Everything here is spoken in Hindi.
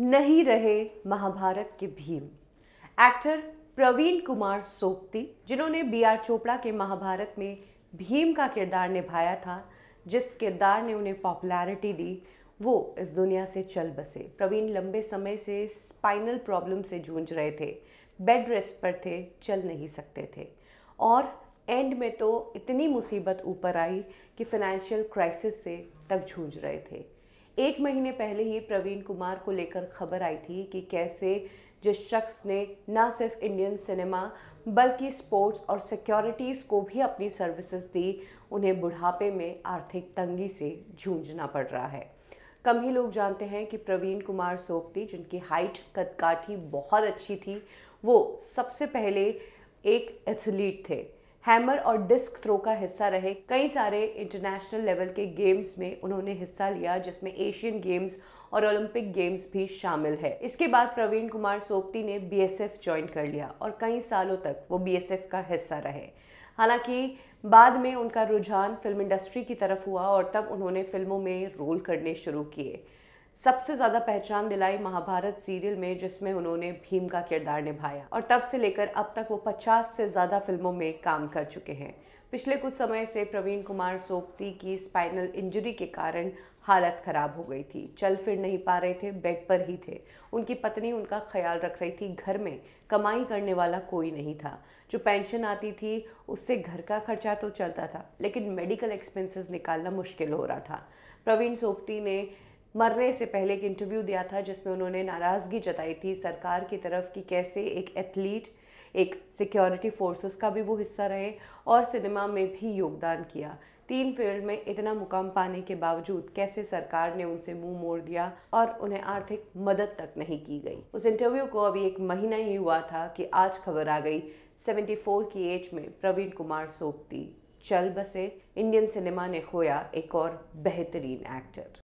नहीं रहे महाभारत के भीम एक्टर प्रवीण कुमार सोपती जिन्होंने बी आर चोपड़ा के महाभारत में भीम का किरदार निभाया था जिस किरदार ने उन्हें पॉपुलैरिटी दी वो इस दुनिया से चल बसे प्रवीण लंबे समय से स्पाइनल प्रॉब्लम से जूझ रहे थे बेड रेस्ट पर थे चल नहीं सकते थे और एंड में तो इतनी मुसीबत ऊपर आई कि फाइनेंशियल क्राइसिस से तक जूझ रहे थे एक महीने पहले ही प्रवीण कुमार को लेकर खबर आई थी कि कैसे जिस शख्स ने ना सिर्फ इंडियन सिनेमा बल्कि स्पोर्ट्स और सिक्योरिटीज़ को भी अपनी सर्विसेज दी उन्हें बुढ़ापे में आर्थिक तंगी से जूझना पड़ रहा है कम ही लोग जानते हैं कि प्रवीण कुमार सोपती जिनकी हाइट कदकाठी बहुत अच्छी थी वो सबसे पहले एक एथलीट थे हैमर और डिस्क थ्रो का हिस्सा रहे कई सारे इंटरनेशनल लेवल के गेम्स में उन्होंने हिस्सा लिया जिसमें एशियन गेम्स और ओलंपिक गेम्स भी शामिल है इसके बाद प्रवीण कुमार सोपती ने बीएसएफ ज्वाइन कर लिया और कई सालों तक वो बीएसएफ का हिस्सा रहे हालांकि बाद में उनका रुझान फिल्म इंडस्ट्री की तरफ हुआ और तब उन्होंने फिल्मों में रोल करने शुरू किए सबसे ज़्यादा पहचान दिलाई महाभारत सीरियल में जिसमें उन्होंने भीम का किरदार निभाया और तब से लेकर अब तक वो 50 से ज़्यादा फिल्मों में काम कर चुके हैं पिछले कुछ समय से प्रवीण कुमार सोपती की स्पाइनल इंजरी के कारण हालत ख़राब हो गई थी चल फिर नहीं पा रहे थे बेड पर ही थे उनकी पत्नी उनका ख्याल रख रही थी घर में कमाई करने वाला कोई नहीं था जो पेंशन आती थी उससे घर का खर्चा तो चलता था लेकिन मेडिकल एक्सपेंसेस निकालना मुश्किल हो रहा था प्रवीण सोपती ने मरने से पहले एक इंटरव्यू दिया था जिसमें उन्होंने नाराज़गी जताई थी सरकार की तरफ कि कैसे एक एथलीट एक सिक्योरिटी फोर्सेस का भी वो हिस्सा रहे और सिनेमा में भी योगदान किया तीन फील्ड में इतना मुकाम पाने के बावजूद कैसे सरकार ने उनसे मुंह मोड़ दिया और उन्हें आर्थिक मदद तक नहीं की गई उस इंटरव्यू को अभी एक महीना ही हुआ था कि आज खबर आ गई 74 की एज में प्रवीण कुमार सोपती चल बसे इंडियन सिनेमा ने खोया एक और बेहतरीन एक्टर